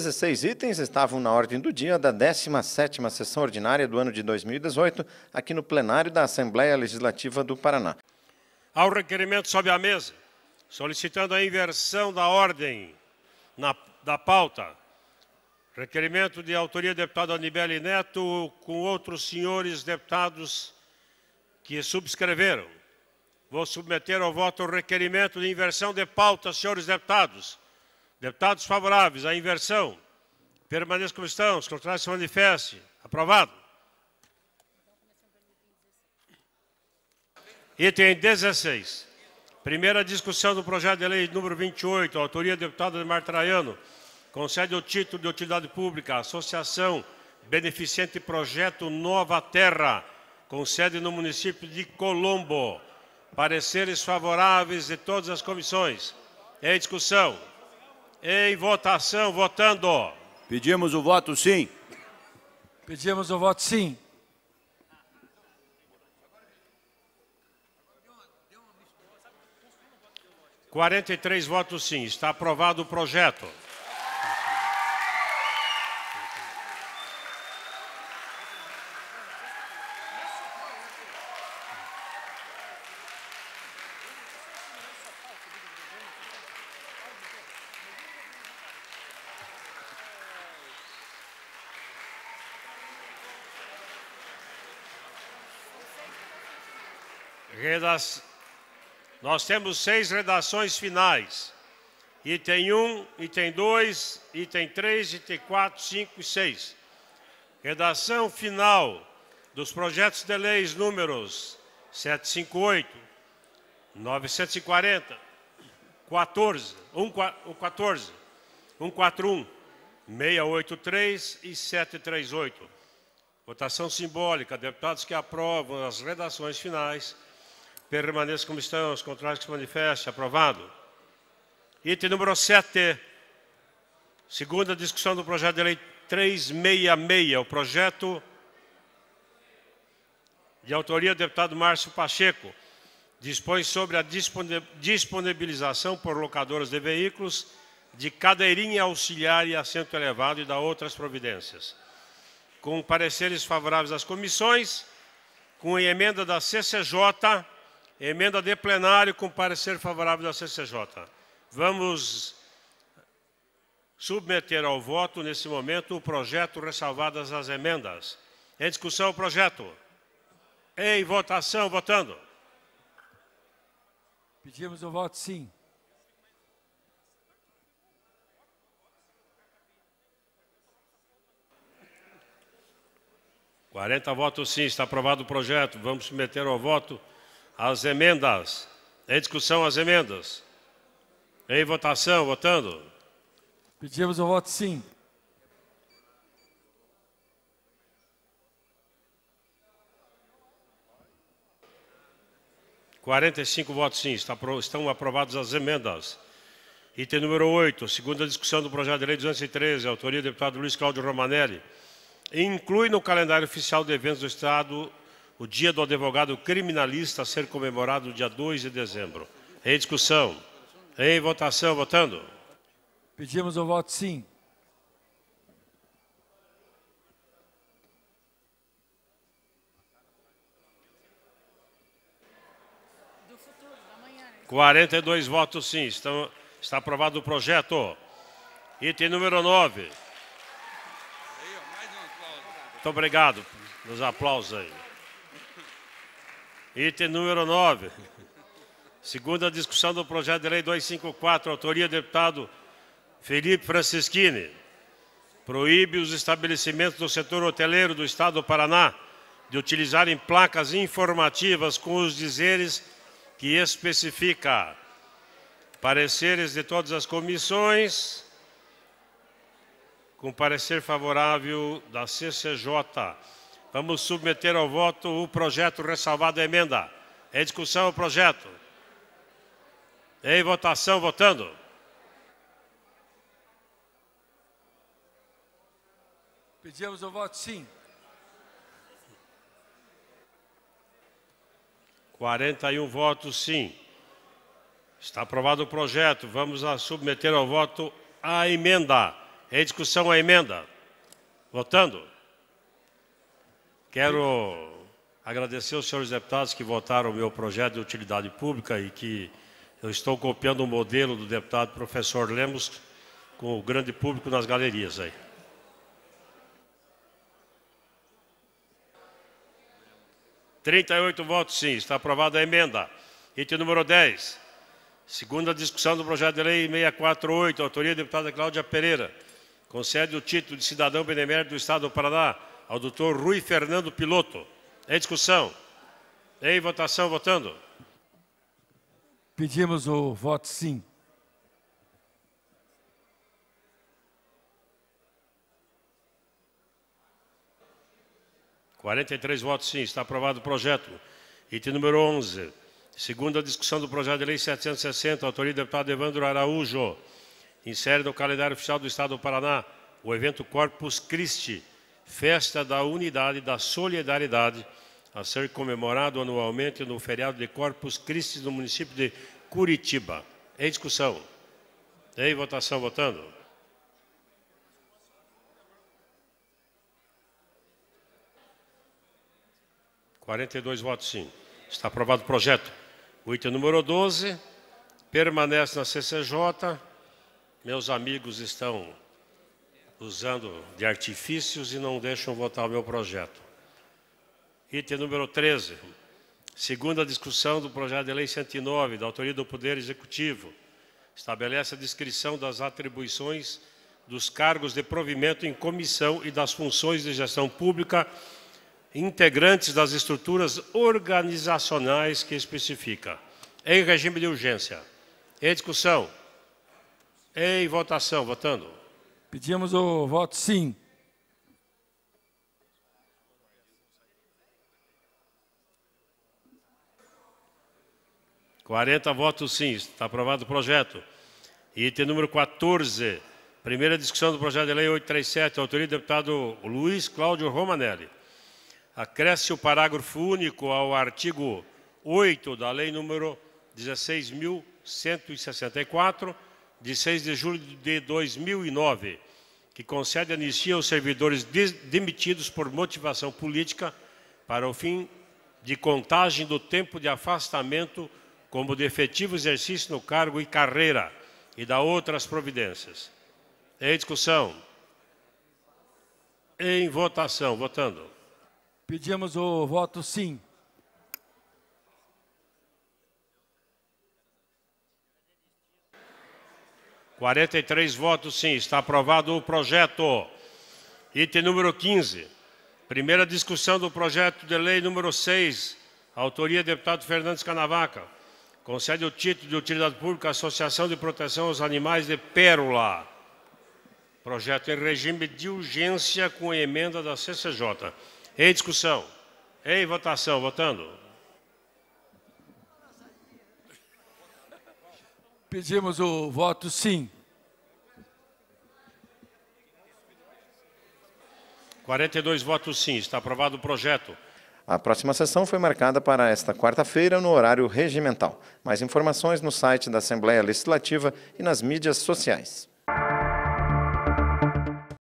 16 itens estavam na ordem do dia da 17ª sessão ordinária do ano de 2018, aqui no plenário da Assembleia Legislativa do Paraná. Há um requerimento sobre a mesa, solicitando a inversão da ordem na, da pauta. Requerimento de autoria do deputado Anibele Neto com outros senhores deputados que subscreveram. Vou submeter ao voto o requerimento de inversão de pauta, senhores deputados. Deputados favoráveis à inversão. Permaneça como estão. Os contrários se manifestem. Aprovado. Item 16. Primeira discussão do projeto de lei número 28, autoria do deputado Ademar Traiano. Concede o título de utilidade pública à Associação Beneficente Projeto Nova Terra, com sede no município de Colombo. Pareceres favoráveis de todas as comissões. Em discussão. Em votação, votando. Pedimos o voto sim. Pedimos o voto sim. Quarenta e três votos sim. Está aprovado o projeto. nós temos seis redações finais. Item 1, item 2, item 3, item 4, 5 e 6. Redação final dos projetos de leis números 758, 940, 14, 114, 141, 683 e 738. Votação simbólica. Deputados que aprovam as redações finais permaneça como estão, os contrários que se manifestem, aprovado. Item número 7, segunda discussão do projeto de lei 366, o projeto de autoria do deputado Márcio Pacheco, dispõe sobre a disponibilização por locadoras de veículos de cadeirinha auxiliar e assento elevado e da outras providências. Com pareceres favoráveis às comissões, com emenda da CCJ, Emenda de plenário com parecer favorável da CCJ. Vamos submeter ao voto, nesse momento, o projeto ressalvadas as emendas. Em discussão, o projeto. Em votação, votando. Pedimos o voto sim. Quarenta votos sim, está aprovado o projeto. Vamos submeter ao voto as emendas. Em discussão, as emendas. Em votação, votando. Pedimos o voto sim. Quarenta e cinco votos sim. estão aprovadas as emendas. Item número 8, segunda discussão do projeto de lei 213, autoria do deputado Luiz Cláudio Romanelli, inclui no calendário oficial de eventos do Estado o Dia do Advogado Criminalista a ser comemorado dia 2 de dezembro. Em discussão. Em votação. Votando. Pedimos o voto sim. Do futuro, da manhã. 42 votos sim. Estão, está aprovado o projeto. Item número 9. Muito obrigado. Nos aplausos aí. Item número 9. Segunda discussão do projeto de lei 254, autoria do deputado Felipe Francischini. Proíbe os estabelecimentos do setor hoteleiro do Estado do Paraná de utilizarem placas informativas com os dizeres que especifica pareceres de todas as comissões, com parecer favorável da CCJ. Vamos submeter ao voto o projeto ressalvado à emenda. Em discussão o projeto. Em votação, votando. Pedimos o voto sim. 41 votos sim. Está aprovado o projeto. Vamos a submeter ao voto a emenda. Em discussão a emenda. Votando. Quero agradecer aos senhores deputados que votaram o meu projeto de utilidade pública e que eu estou copiando o modelo do deputado professor Lemos com o grande público nas galerias aí. Trinta votos sim, está aprovada a emenda. Item número 10. Segunda discussão do projeto de lei 648, autoria da deputada Cláudia Pereira. Concede o título de cidadão benemérito do Estado do Paraná ao doutor Rui Fernando Piloto. Em discussão. Em votação, votando. Pedimos o voto sim. Quarenta e três votos sim. Está aprovado o projeto. Item número 11. Segunda discussão do projeto de lei 760, autoria do deputado Evandro Araújo. Insere no calendário oficial do Estado do Paraná o evento Corpus Christi festa da unidade e da solidariedade, a ser comemorado anualmente no feriado de Corpus Christi no município de Curitiba. Em discussão. Em votação, votando. Quarenta e dois votos sim. Está aprovado o projeto. O item número 12 permanece na CCJ. Meus amigos estão usando de artifícios e não deixam votar o meu projeto. Item número 13. Segunda discussão do projeto de lei 109, da autoria do Poder Executivo, estabelece a descrição das atribuições dos cargos de provimento em comissão e das funções de gestão pública integrantes das estruturas organizacionais que especifica. Em regime de urgência. Em discussão. Em votação. Votando. Pedimos o voto sim. Quarenta votos sim, está aprovado o projeto. Item número 14, primeira discussão do projeto de lei 837, autoria do deputado Luiz Cláudio Romanelli. Acresce o parágrafo único ao artigo 8 da lei número 16.164, de 6 de julho de 2009, que concede anistia aos servidores demitidos por motivação política para o fim de contagem do tempo de afastamento como de efetivo exercício no cargo e carreira e da outras providências. Em discussão. Em votação. Votando. Pedimos o voto sim. 43 votos sim, está aprovado o projeto. Item número 15. Primeira discussão do projeto de lei número 6, autoria deputado Fernandes Canavaca. Concede o título de utilidade pública à Associação de Proteção aos Animais de Pérola. Projeto em regime de urgência com emenda da CCJ. Em discussão. Em votação. Votando. Pedimos o voto sim. 42 votos sim. Está aprovado o projeto. A próxima sessão foi marcada para esta quarta-feira, no horário regimental. Mais informações no site da Assembleia Legislativa e nas mídias sociais.